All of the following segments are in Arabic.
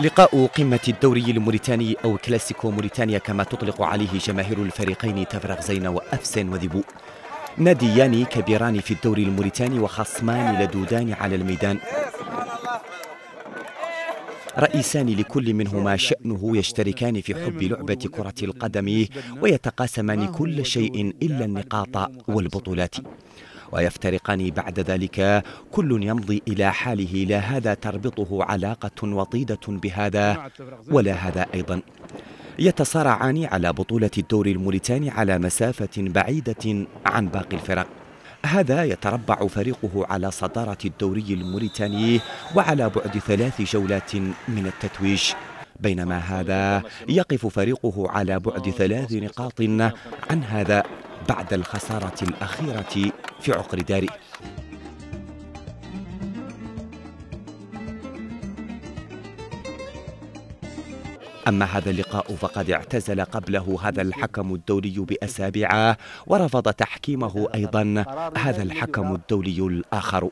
لقاء قمة الدوري الموريتاني أو كلاسيكو موريتانيا كما تطلق عليه جماهير الفريقين تفرغ زين وأفسن وذبو ناديان كبيران في الدوري الموريتاني وخصمان لدودان على الميدان رئيسان لكل منهما شأنه يشتركان في حب لعبة كرة القدم ويتقاسمان كل شيء إلا النقاط والبطولات ويفترقان بعد ذلك كل يمضي إلى حاله لا هذا تربطه علاقة وطيدة بهذا ولا هذا أيضا يتصارعان على بطولة الدور الموريتاني على مسافة بعيدة عن باقي الفرق هذا يتربع فريقه على صدارة الدوري الموريتاني وعلى بعد ثلاث جولات من التتويج بينما هذا يقف فريقه على بعد ثلاث نقاط عن هذا بعد الخسارة الأخيرة في عقر داري أما هذا اللقاء فقد اعتزل قبله هذا الحكم الدولي بأسابيع ورفض تحكيمه أيضا هذا الحكم الدولي الآخر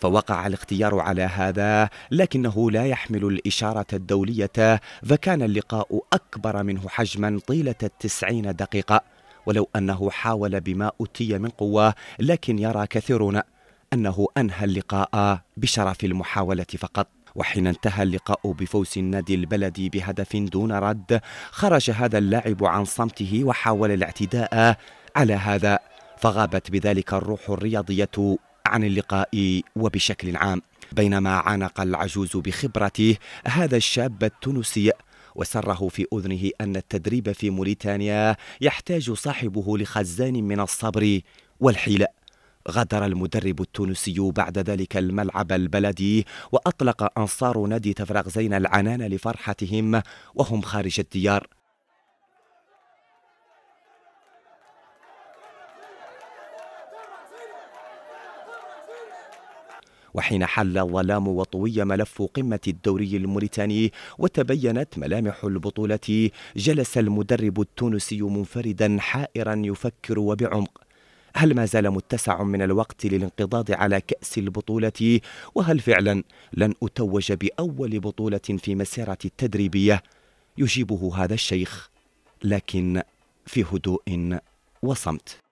فوقع الاختيار على هذا لكنه لا يحمل الإشارة الدولية فكان اللقاء أكبر منه حجما طيلة التسعين دقيقة ولو أنه حاول بما أتي من قوة لكن يرى كثيرون أنه أنهى اللقاء بشرف المحاولة فقط وحين انتهى اللقاء بفوز النادي البلدي بهدف دون رد خرج هذا اللاعب عن صمته وحاول الاعتداء على هذا فغابت بذلك الروح الرياضية عن اللقاء وبشكل عام بينما عانق العجوز بخبرته هذا الشاب التونسي وسره في أذنه أن التدريب في موريتانيا يحتاج صاحبه لخزان من الصبر والحيلة غادر المدرب التونسي بعد ذلك الملعب البلدي وأطلق أنصار نادي تفرغزين العنان لفرحتهم وهم خارج الديار وحين حل الظلام وطوي ملف قمة الدوري الموريتاني وتبينت ملامح البطولة جلس المدرب التونسي منفردا حائرا يفكر وبعمق هل ما زال متسع من الوقت للانقضاض على كأس البطولة وهل فعلا لن أتوج بأول بطولة في مسيرتي التدريبية يجيبه هذا الشيخ لكن في هدوء وصمت